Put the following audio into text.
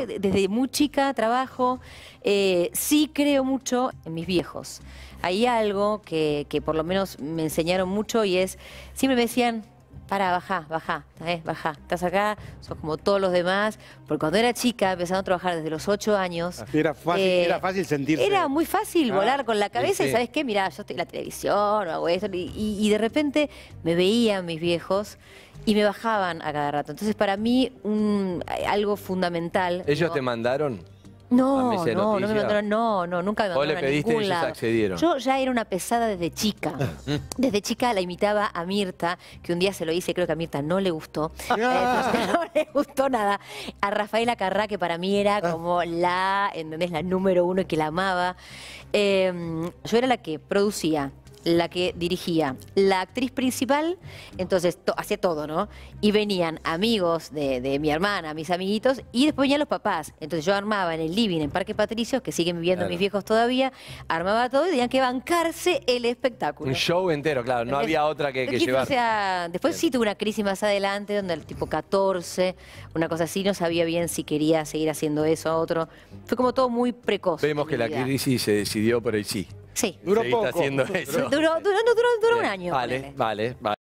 Desde muy chica trabajo, eh, sí creo mucho en mis viejos. Hay algo que, que por lo menos me enseñaron mucho y es, siempre me decían, para, baja bajá, ¿sabes? bajá. Estás acá, sos como todos los demás. Porque cuando era chica, empezando a trabajar desde los ocho años. Era fácil, eh, era fácil sentirse. Era muy fácil ah, volar con la cabeza y, ¿sabes qué? Mirá, yo estoy en la televisión o hago esto. Y, de repente me veían mis viejos y me bajaban a cada rato. Entonces, para mí, un, algo fundamental. ¿Ellos te mandaron? No, no, no, me mandaron, no, no, nunca me mandaron. le pediste Yo ya era una pesada desde chica. desde chica la imitaba a Mirta, que un día se lo hice, creo que a Mirta no le gustó. Ah. Eh, no le gustó nada. A Rafaela Carrá, que para mí era ah. como la, ¿entendés? La número uno y que la amaba. Em, yo era la que producía, la que dirigía, la actriz principal, entonces hacía todo, ¿no? Y venían amigos de, mi hermana, mis amiguitos, y después venían los papás. Entonces yo armaba en el living, en Parque Patricios, que siguen viviendo mis viejos todavía, armaba todo y tenían que bancarse el espectáculo. Un show entero, claro, no había otra que, llevar. después sí tuve una crisis más adelante, donde el tipo 14, una cosa así, no sabía bien si quería seguir haciendo eso a otro. Fue como todo muy precoz. Vemos que la crisis se decidió por el sí. Sí. Duró poco. haciendo eso. Duró, duró, no, duró, duró un año. Vale, ponele. vale, vale.